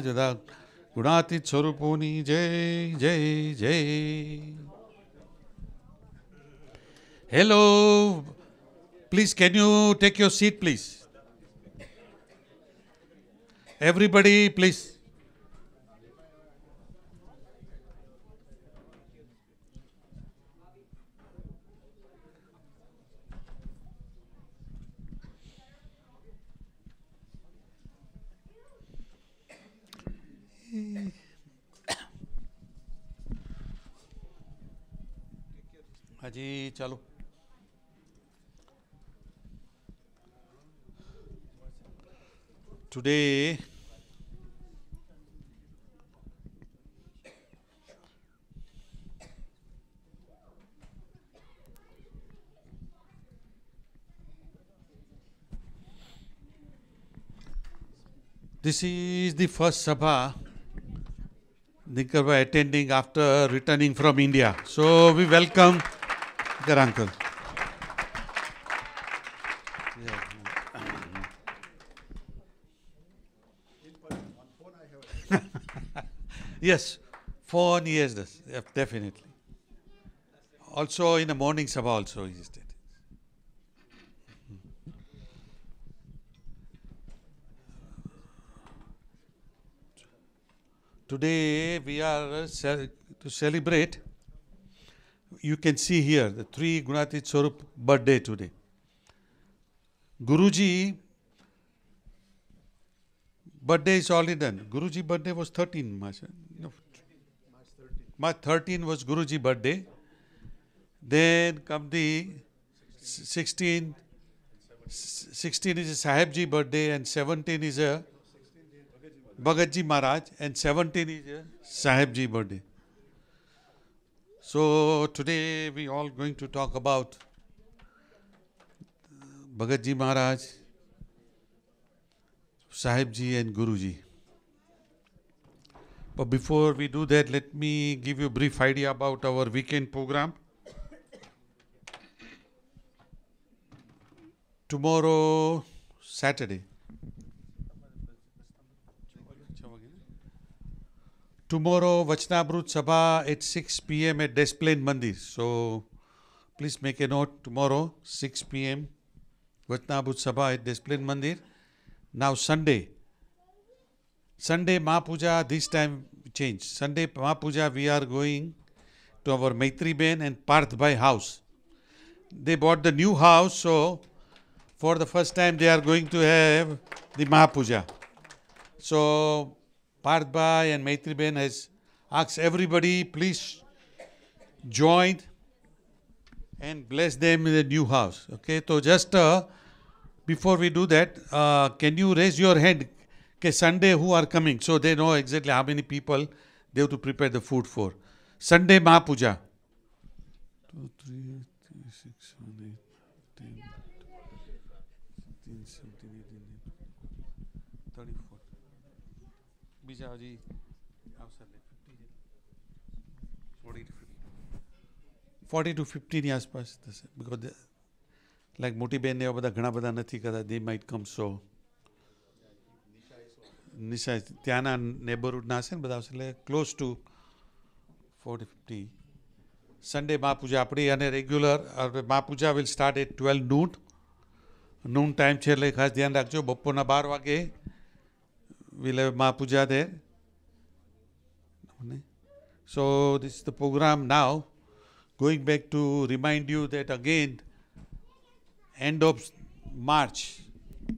गुणातीत स्वरूपोनी जय जय जय hello please can you take your seat please everybody please जी चलो today This is the first Sabha Nikarva attending after returning from India. So we welcome Good uncle. yes, phone, years, yes, definitely. Also in the morning sabha also he did. Today we are uh, to celebrate you can see here the three Gunatit Swarup birthday today. Guruji birthday is already done. Guruji birthday was 13 March. No, March 13. 13 was Guruji birthday. Then come the 16, 16 is a Sahibji birthday and 17 is a Bhagatji Maharaj and 17 is a Sahibji birthday. So today we all going to talk about Bhagat Ji Maharaj, Sahib Ji and Guru Ji. But before we do that, let me give you a brief idea about our weekend program. Tomorrow, Saturday, tomorrow Vachnamrut Sabha at 6 p.m. at Desplein Mandir. So please make a note tomorrow 6 p.m. Vachnamrut Sabha at Desplein Mandir. Now Sunday. Sunday Mahapuja this time change. Sunday Mahapuja we are going to our Maitri Ben and Parthbhai house. They bought the new house so for the first time they are going to have the Mahapuja. So Partbhai and Maitriben has asked everybody, please join and bless them in the new house. Okay, so just uh, before we do that, uh, can you raise your hand? Okay, Sunday who are coming so they know exactly how many people they have to prepare the food for. Sunday Mahapuja. Two, three, three, six, seven, eight. બીજા હજી આવશે forty two ફિફ્ટીની આસપાસ થશે because like મોટી બેન એવા બધા ઘણા બધા નથી કરતા દે માઇટ કમ સો નિશા ત્યાંના નેબરહુડના હશે ને બધા આવશે એટલે close to forty fifty Sunday મા પૂજા આપણી અને રેગ્યુલર મા puja will start at twelve noon noon time છે એટલે ખાસ ધ્યાન રાખજો બપોરના બાર વાગે we'll have Ma Puja there. So this is the program now. Going back to remind you that again, end of March,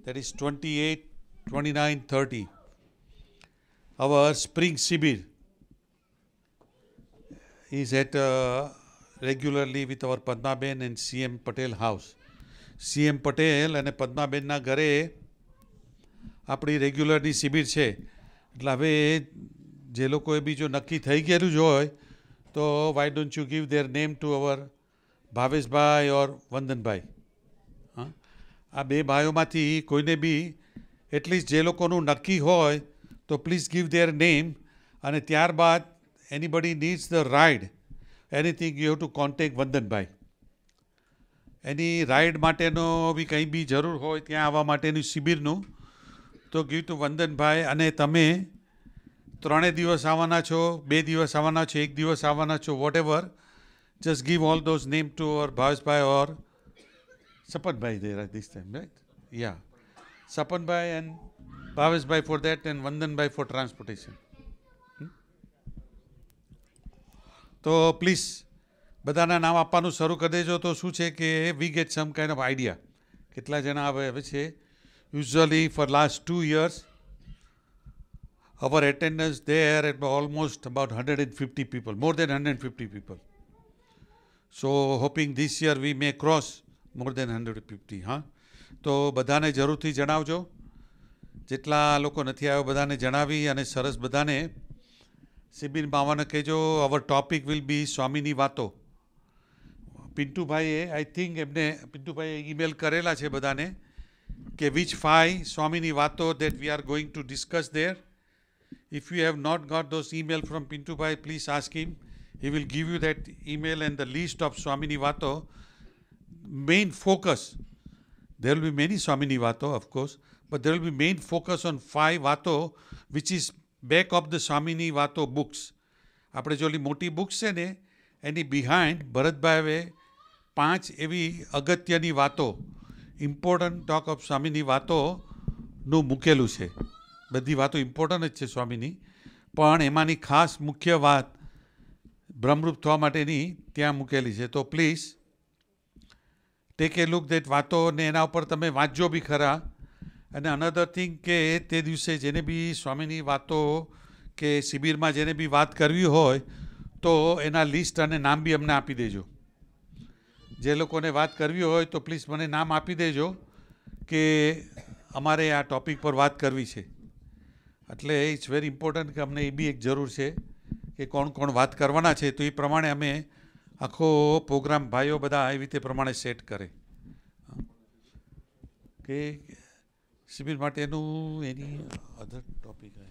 that is 28, 29, 30, our spring Sibir is at uh, regularly with our Padmaben and CM Patel house. CM Patel and અને na gare. આપણી રેગ્યુલરની શિબિર છે એટલે હવે જે લોકોએ બી જો નક્કી થઈ ગયેલું જ હોય તો why don't you give their name to our Bhaveshbhai or Vandanbhai હા આ બે ભાઈઓમાંથી કોઈને બી એટલીસ્ટ જે લોકોનું નક્કી હોય તો પ્લીઝ ગીવ ધેર નેમ અને ત્યારબાદ anybody needs the ride anything you have to contact Vandanbhai any ride માટેનો બી કંઈ બી જરૂર હોય ત્યાં આવવા માટેની શિબિરનું તો ગીવ ટુ વંદનભાઈ અને તમે ત્રણે દિવસ આવવાના છો બે દિવસ આવવાના છો એક દિવસ આવવાના છો whatever just give all those name to or Bhaveshbhai or Sapanbhai there this time right yeah Sapanbhai and Bhaveshbhai for that and Vandanbhai for transportation hmm? તો પ્લીઝ બધાના નામ આપવાનું શરૂ કરી દેજો તો શું છે કે we get some kind of idea કેટલા જણા આવે છે usually for last two years, our attendance there at almost about 150 people, more than 150 people. So hoping this year we may cross more than 150, હા તો બધાને જરૂરથી જણાવજો જેટલા લોકો નથી આવ્યા બધાને જણાવી અને સરસ બધાને સિબિન માવાને કહેજો અવર ટોપિક વિલ બી સ્વામીની વાતો પિન્ટુભાઈએ આઈ થિંક એમને પિન્ટુભાઈએ ઈમેલ કરેલા છે બધાને which five Swaminivato Vato that we are going to discuss there. If you have not got those email from Pintu Bhai, please ask him. He will give you that email and the list of Swaminivato. Vato. Main focus. There will be many Swaminivato, Vato, of course, but there will be main focus on five Vato, which is back of the Swaminivato Vato books. આપણે જે ઓલી મોટી books છે ને એની behind ભરતભાઈએ પાંચ એવી અગત્યની વાતો ઇમ્પોર્ટન્ટ ટોક ઓફ સ્વામીની વાતોનું મૂકેલું છે બધી વાતો ઇમ્પોર્ટન્ટ જ છે સ્વામીની પણ એમાંની ખાસ મુખ્ય વાત ભ્રમરૂપ થવા માટેની ત્યાં મૂકેલી છે તો please take a look that ને એના ઉપર તમે વાંચજો બી ખરા અને અનધર થિંગ કે તે દિવસે જેને બી સ્વામીની વાતો કે શિબિરમાં જેને બી વાત કરવી હોય તો એના લિસ્ટ અને નામ બી અમને આપી દેજો જે લોકોને વાત કરવી હોય તો પ્લીઝ મને નામ આપી દેજો કે અમારે આ ટોપિક પર વાત કરવી છે એટલે ઇટ્સ વેરી ઇમ્પોર્ટન્ટ કે અમને એ બી એક જરૂર છે કે કોણ કોણ વાત કરવાના છે તો એ પ્રમાણે અમે આખો પ્રોગ્રામ ભાઈઓ બધા એવી રીતે પ્રમાણે સેટ કરે કે શિબિર માટેનું any other topic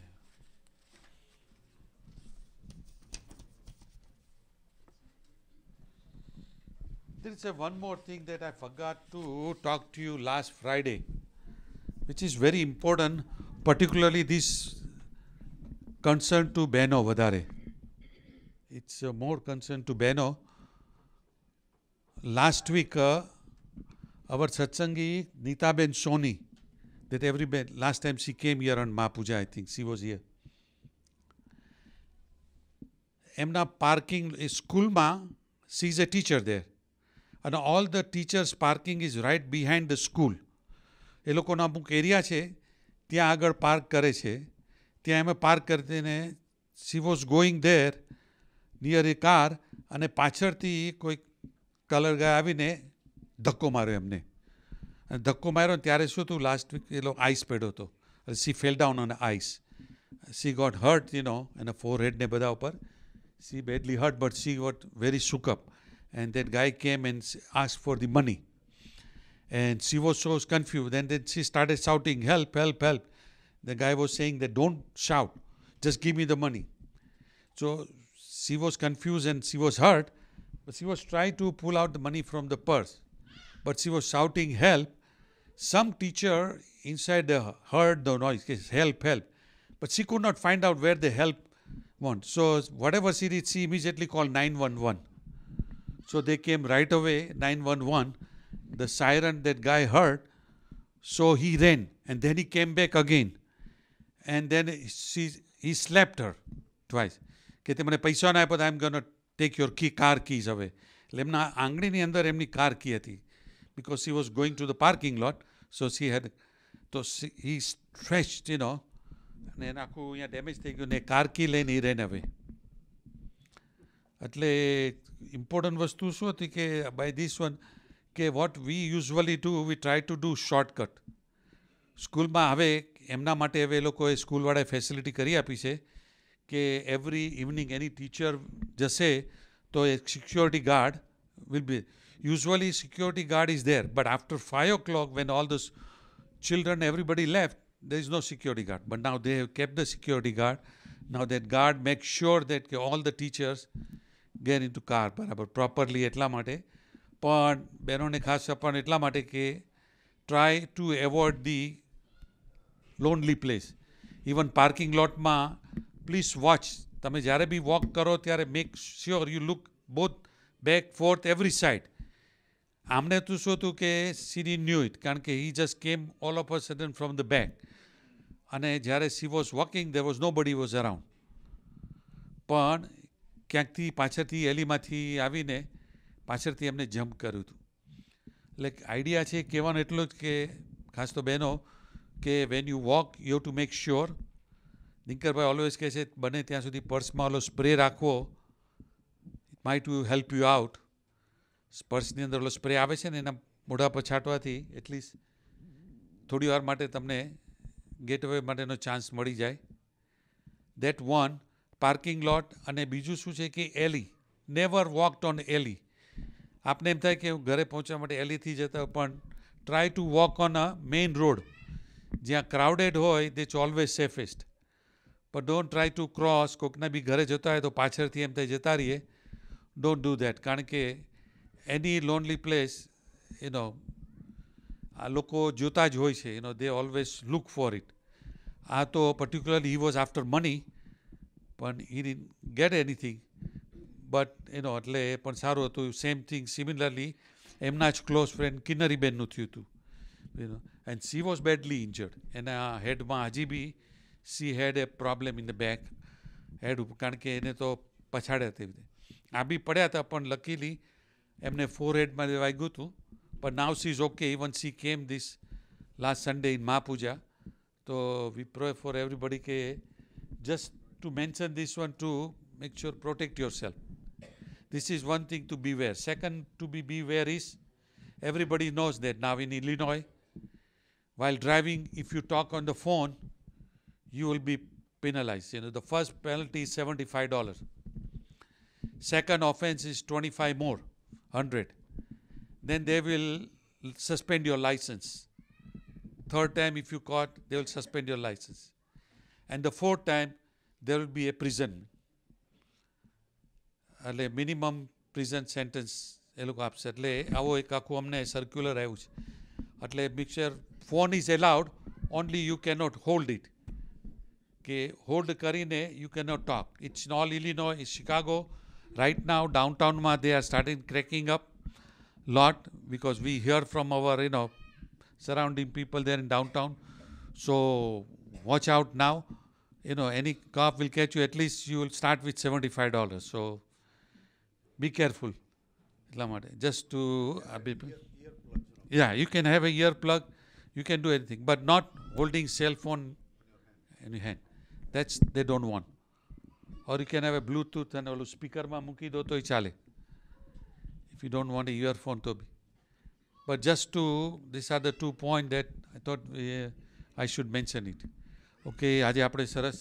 There is a one more thing that I forgot to talk to you last Friday, which is very important, particularly this concern to Beno Vadare. It's uh, more concern to Beno. Last week, uh, our satsangi Ben Soni, that every last time she came here on Mapuja, I think she was here. એમના parking સ્કૂલમાં she is a teacher there અને all the teachers parking is right behind the school એ લોકોના અમુક area છે ત્યાં આગળ park કરે છે ત્યાં એમે પાર્ક કરી દઈને she was going there near a car અને પાછળથી કોઈક કલર ગાય આવીને ધક્કો માર્યો એમને અને ધક્કો માર્યો ત્યારે શું હતું લાસ્ટ વીક એ લોકો આઈસ પેડ્યો હતો she fell down on ice she got hurt you know એના ફોર હેડને બધા ઉપર she badly hurt but she got very shook up and that guy came and asked for the money. And she was so confused. And then she started shouting, Help, help, help. The guy was saying that don't shout, just give me the money. So she was confused and she was hurt, but she was trying to pull out the money from the purse. But she was shouting, Help. Some teacher inside heard the noise, Help, help. But she could not find out where the help went. So whatever she did, she immediately called 911. So they came right away, 911, the siren that guy heard. So he ran and then he came back again. And then she, he slapped her twice. but I'm going to take your key, car keys away. car key because she was going to the parking lot. So she had, so he stretched, you know. And એના આખું damage damage થઈ ગયું ને car કી લઈને એ એટલે important વસ્તુ શું હતી કે બાય ધીસ વન કે what we usually to we try to do shortcut સ્કૂલમાં હવે એમના માટે હવે એ લોકોએ સ્કૂલવાળાએ ફેસિલિટી કરી આપી છે કે એવરી ઇવનિંગ એની ટીચર જશે તો એ security guard will be usually security guard is there but after five o'clock when all the children, everybody left. There no security guard but But now they have kept the security guard. Now that guard makes sure that all the teachers get into car બરાબર properly એટલા માટે પણ બહેનોને ખાસ પણ એટલા માટે કે try to avoid the lonely place even parking લોટમાં પ્લીઝ વોચ તમે જ્યારે બી વોક કરો ત્યારે make sure you look both back forth every side આમને તો શું હતું કે સીની ન્યુ ઇટ કારણ કે he just came all of a sudden from the bank અને જ્યારે she was walking there was nobody was around પણ ક્યાંકથી પાછળથી એલીમાંથી આવીને પાછળથી એમને જમ્પ કર્યું હતું એટલે આઈડિયા છે કહેવાનું એટલું જ કે ખાસ તો બહેનો કે when you walk you to make sure Dinkarbhai always કહે છે બને ત્યાં સુધી પર્સમાં ઓલો સ્પ્રે રાખવો it to help you out પર્સની અંદર ઓલો સ્પ્રે આવે છે ને એના મોઢા પર છાંટવાથી એટલીસ્ટ થોડી વાર માટે તમને ગેટવે માટેનો ચાન્સ મળી જાય દેટ વન પાર્કિંગ લોટ અને બીજું શું છે કે એલી નેવર વોકડ ઓન એલી આપને એમ થાય કે હું ઘરે પહોંચવા માટે એલીથી જતા પણ try to walk on a main road જ્યાં ક્રાઉડેડ હોય દેટ્સ ઓલવેઝ સેફેસ્ટ પણ ડોન્ટ ટ્રાય ટુ ક્રોસ કોકના બી ઘરે જતા હોય તો પાછળથી એમ થાય જતા રહીએ ડોન્ટ ડૂ દેટ કારણ કે એની લોનલી પ્લેસ એનો આ લોકો જોતા જ હોય છે એનો they always look for it આ તો particularly he was after money પણ he didn't get anything but એનો એટલે એ પણ સારું હતું સેમ થિંગ સિમિલરલી એમના જ ક્લોઝ ફ્રેન્ડ કિન્નરીબેનનું થયું હતું you know and she was badly injured એના હેડમાં હજી બી she had a problem in the back head ઉપર કારણ કે એને તો પછાડ્યા હતી રીતે આ બી પડ્યા હતા પણ લકીલી એમને ફોર હેડમાં વાગ્યું હતું પણ now she is okay even she came this last Sunday in મા પૂજા તો વી પ્રો ફોર એવરીબડી કે just to mention this one to make sure protect yourself. This is one thing to beware. Second to be beware is everybody knows that now in Illinois, while driving, if you talk on the phone, you will be penalized. You know, the first penalty is $75. Second offense is 25 more, 100. Then they will suspend your license. Third time, if you caught, they will suspend your license. And the fourth time, there will be a prison, a minimum prison sentence. Atle, amne circular Atle, mixture, phone is allowed, only you cannot hold it. Ke hold karine, you cannot talk. It's in all Illinois, it's Chicago. Right now, downtown, ma, they are starting cracking up lot because we hear from our you know surrounding people there in downtown so watch out now you know, any cop will catch you, at least you will start with $75. So be careful. Just to. Uh, be, yeah, you can have a earplug. You can do anything, but not holding cell phone in your hand. That's they don't want. Or you can have a Bluetooth and a speaker ma muki do to chale. If you don't want a earphone to be. But just to, these are the two points that I thought uh, I should mention it. Okay આજે આપણે સરસ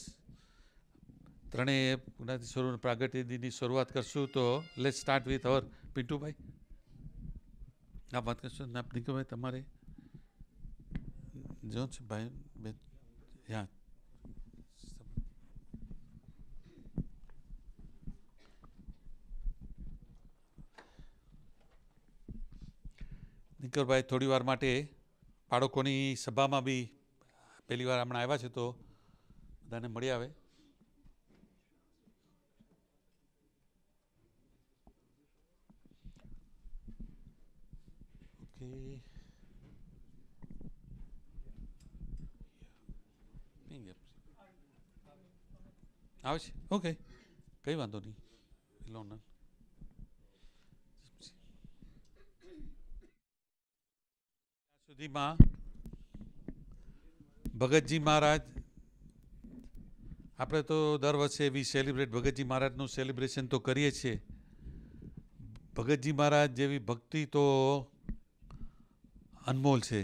ત્રણેય જ્ઞાતિશ્વરોના પ્રાગટ્ય દિનની શરૂઆત કરશું તો let start with our Pintubhai ના વાત કરશો ના નિકુભાઈ તમારે જો છે ભાઈ બેન યા નિકરભાઈ થોડી વાર માટે બાળકોની સભામાં બી પહેલી વાર હમણાં આવ્યા છે તો બધાને મળી આવે ઓકે આવે છે ઓકે કંઈ વાંધો નહીં લોનલ સુધીમાં ભગતજી મહારાજ આપણે તો દર વર્ષે એવી સેલિબ્રેટ ભગતજી મહારાજનું સેલિબ્રેશન તો કરીએ છીએ ભગતજી મહારાજ જેવી ભક્તિ તો અનમોલ છે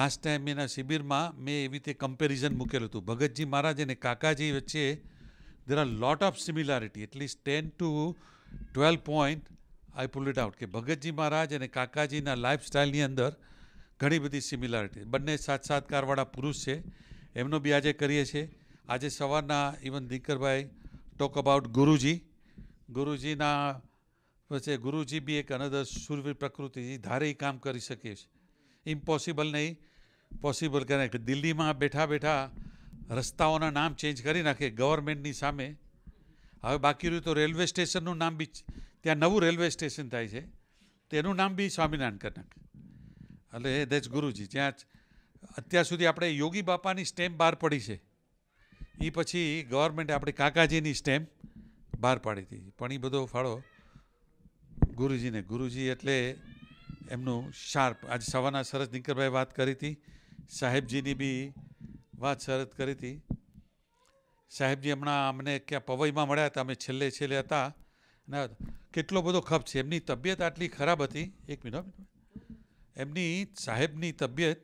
લાસ્ટ ટાઈમ એના શિબિરમાં મેં એવી રીતે કમ્પેરિઝન મૂકેલું હતું ભગતજી મહારાજ અને કાકાજી વચ્ચે there are lot of similarity at least ten to twelve point I pull it out કે ભગતજી મહારાજ અને કાકાજીના લાઈફ સ્ટાઇલની અંદર ઘણી બધી સિમિલારિટી બંને સાત સાત કારવાળા પુરુષ છે એમનો બી આજે કરીએ છીએ આજે સવારના even Dinkarbhai talk about Guruji ગુરુજીના પછી ગુરુજી બી એક અનદર સુરવીર પ્રકૃતિ ધારે કામ કરી શકીએ છીએ ઇમ્પોસિબલ નહીં પોસિબલ કરે કે દિલ્હીમાં બેઠા બેઠા રસ્તાઓના નામ ચેન્જ કરી નાખે ગવર્મેન્ટની સામે હવે બાકી રહ્યું તો રેલવે સ્ટેશનનું નામ બી ત્યાં નવું રેલવે સ્ટેશન થાય છે તેનું નામ બી સ્વામિનારાયણ કરી નાખે એટલે એ દેજ ગુરુજી જ્યાં અત્યાર સુધી આપણે યોગી બાપાની સ્ટેમ્પ બહાર પડી છે એ પછી ગવર્મેન્ટે આપણી કાકાજીની સ્ટેમ્પ બહાર પાડી હતી પણ એ બધો ફાળો ગુરુજીને ગુરુજી એટલે એમનું શાર્પ આજે સવારના સરસ નિકરભાઈ વાત કરી હતી સાહેબજીની બી વાત સરસ કરી હતી સાહેબજી હમણાં અમને ક્યાં પવઈમાં મળ્યા હતા અમે છેલ્લે છેલ્લે હતા ને કેટલો બધો ખપ છે એમની તબિયત આટલી ખરાબ હતી એક મિનિટ એમની સાહેબની તબિયત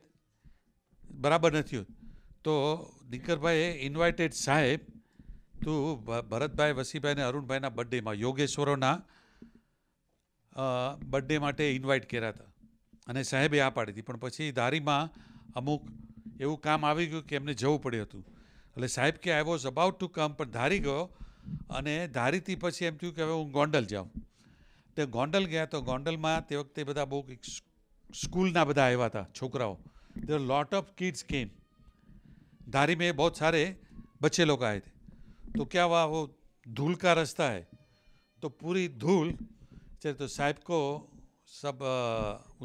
બરાબર નથી તો દિકરભાઈએ ઇન્વાઇટેડ સાહેબ તું ભરતભાઈ વસીભાઈ અને અરુણભાઈના બર્થડેમાં યોગેશ્વરોના બર્થડે માટે ઇન્વાઇટ કર્યા હતા અને સાહેબે આ પાડી હતી પણ પછી ધારીમાં અમુક એવું કામ આવી ગયું કે એમને જવું પડ્યું હતું એટલે સાહેબ કે I was about to come પણ ધારી ગયો અને ધારીથી પછી એમ થયું કે હવે હું ગોંડલ જાઉં તે ગોંડલ ગયા તો ગોંડલમાં તે વખતે બધા બહુ સ્કૂલના બધા आया था છોકરાઓ દર લોટ ઓફ કિડ્સ કેમ धारी में बहुत सारे बच्चे लोग आए थे तो क्या हुआ वो धूल का रास्ता है तो पूरी धूल चले तो साहब को सब आ,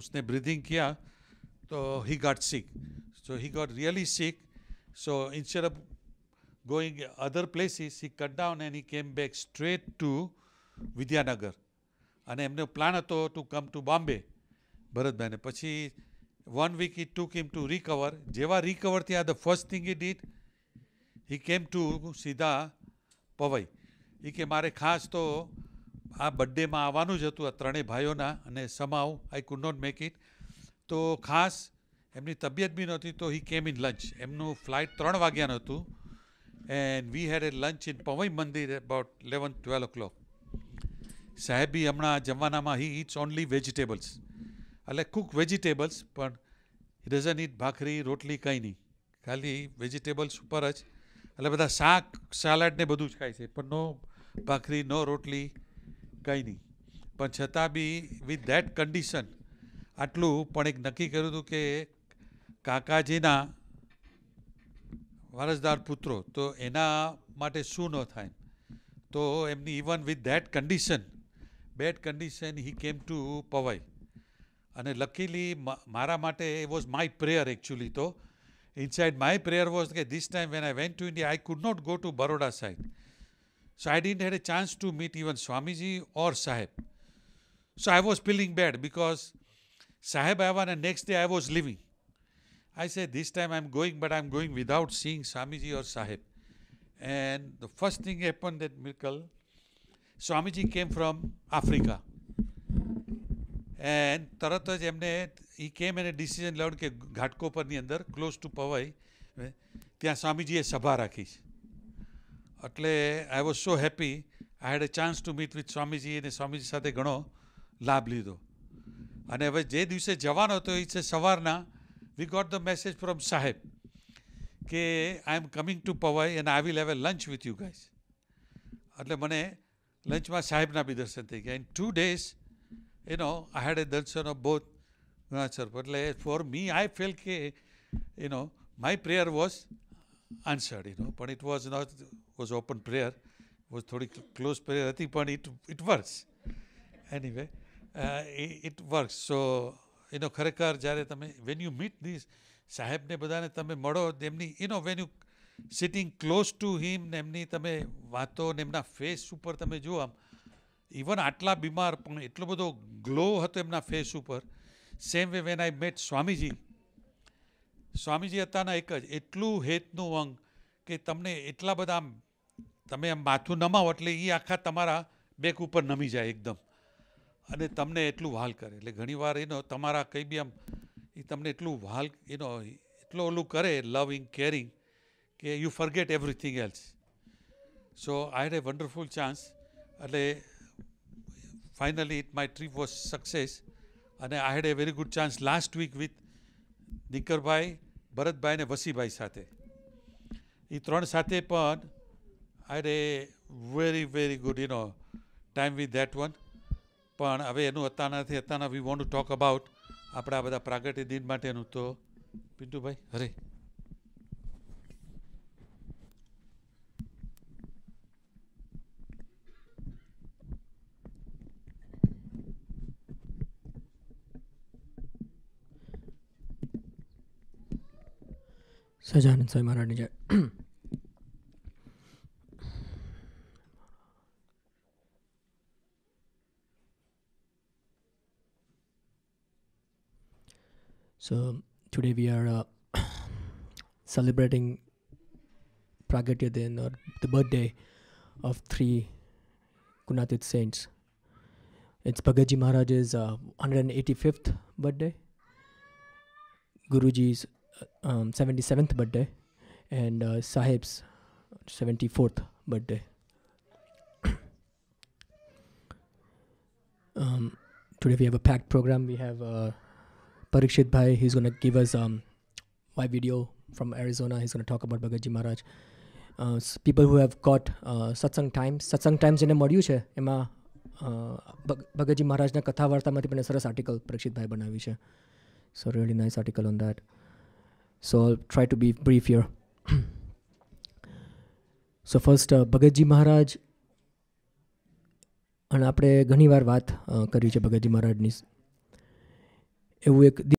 उसने ब्रीदिंग किया तो he got sick so he got really sick so in instead of going other places he cut down and he came back straight to Vidyanagar અને plan plan to come to Bombay ભરતભાઈને પછી one week it took him to recover જેવા recover થયા the first thing it did, he came to સીધા પવાઈ એ કે મારે ખાસ તો આ બર્થડેમાં આવવાનું જ હતું આ ત્રણેય ભાઈઓના અને સમાવ I could not make it તો ખાસ એમની તબિયત બી નહોતી તો હી કેમ ઇન લંચ એમનું ફ્લાઇટ ત્રણ વાગ્યાનું હતું and we had a lunch in Powai મંદિર about eleven twelve o'clock Saheb બી હમણાં જમવાનામાં હી ઇટ્સ ઓનલી વેજીટેબલ્સ એટલે કુક વેજીટેબલ્સ પણ ડઝન ઇટ ભાખરી રોટલી કંઈ નહીં ખાલી વેજીટેબલ્સ ઉપર જ એટલે બધા શાક સાલાડ ને બધું જ ખાય છે પણ નો ભાખરી નો રોટલી કંઈ નહીં પણ છતાં બી વિથ ધેટ કન્ડિશન આટલું પણ એક નક્કી કર્યું હતું કે કાકાજીના વારસદાર પુત્રો તો એના માટે શું ન થાય તો એમની even with that condition bad condition he came to Powai અને લકીલી મારા માટે એ વોઝ માય પ્રેયર એકચ્યુઅલી તો ઇનસાઇડ માય પ્રેયર વોઝ કે this time when I went to India I could not go to Baroda Saheb so I didn't had a chance to meet even Swamiji or Saheb so I was feeling bad because Saheb આવ્યા અને next day I was leaving આઈ સે this time I am going but I am going without seeing Swamiji or Saheb and the first thing happen that miracle Swamiji came from Africa and તરત જ એમને એ કેમ એને decision લેવડ કે ઘાટકોપરની અંદર ક્લોઝ ટુ પવાઈ ત્યાં સ્વામીજીએ સભા રાખી એટલે I was so happy I had a chance to meet with Swamiji અને સ્વામીજી સાથે ઘણો લાભ લીધો અને હવે જે દિવસે જવાનો હતો એ છે સવારના we got the message from Saheb કે I am coming to Powai and I will have a lunch with you guys એટલે મને લંચમાં સાહેબના બી દર્શન થઈ ગયા in two days you know, I had a darshan of both Guracharya. But for me, I felt that, you know, my prayer was answered, you know, but it was not, was open prayer, it was થોડી close prayer હતી પણ it, it works. Anyway, uh, it works. So, you know, ખરેખર jare. તમે when you meet these સાહેબને બધાને તમે mado demni. you know, when you sitting close to him ને એમની vato, વાતો face super ફેસ ઉપર તમે ઇવન આટલા બીમાર પણ એટલો બધો ગ્લો હતો એમના ફેસ ઉપર same way when I met Swamiji Swamiji હતાના એક જ એટલું હેતનું અંગ કે તમને એટલા બધા આમ તમે આમ માથું નમાવો એટલે એ આખા તમારા બેક ઉપર નમી જાય એકદમ અને તમને એટલું વહાલ કરે એટલે ઘણીવાર એનો તમારા કંઈ બી આમ એ તમને એટલું વહાલ એનો એટલો ઓલું કરે લવિંગ કેરિંગ કે you forget everything else so I had a wonderful chance એટલે finally it my trip was success અને I had a very good chance last week with Nikarbhai Bharatbhai અને વસીભાઈ સાથે એ ત્રણ સાથે પણ I a very very good you know time with that one પણ હવે એનું અત્યારનાથી અત્યારના we want to talk about આપણા બધા પ્રાગટ્ય દિન માટેનું તો પિન્ટુભાઈ હરે So today we are uh, celebrating Pragatya or the birthday of three Kunatit saints. It's Bhagavad Maharaj's uh, 185th birthday, Guruji's um, 77th birthday and uh, Sahib's 74th birthday. um, today we have a packed program. We have uh, Parikshit Bhai, he's going to give us um, live video from Arizona. He's going to talk about Bhagaji Maharaj. Uh, people who have got uh, satsang times, satsang times in a છે એમાં Bhagatji uh, મહારાજના કથા વાર્તામાંથી પણ સરસ article પરીક્ષિતભાઈ બનાવી છે so really nice article on that So I'll try to be brief here. So first Bhagatji Maharaj અને આપણે ઘણીવાર વાત uh, કરી છે ભગતજી મહારાજની એવું એક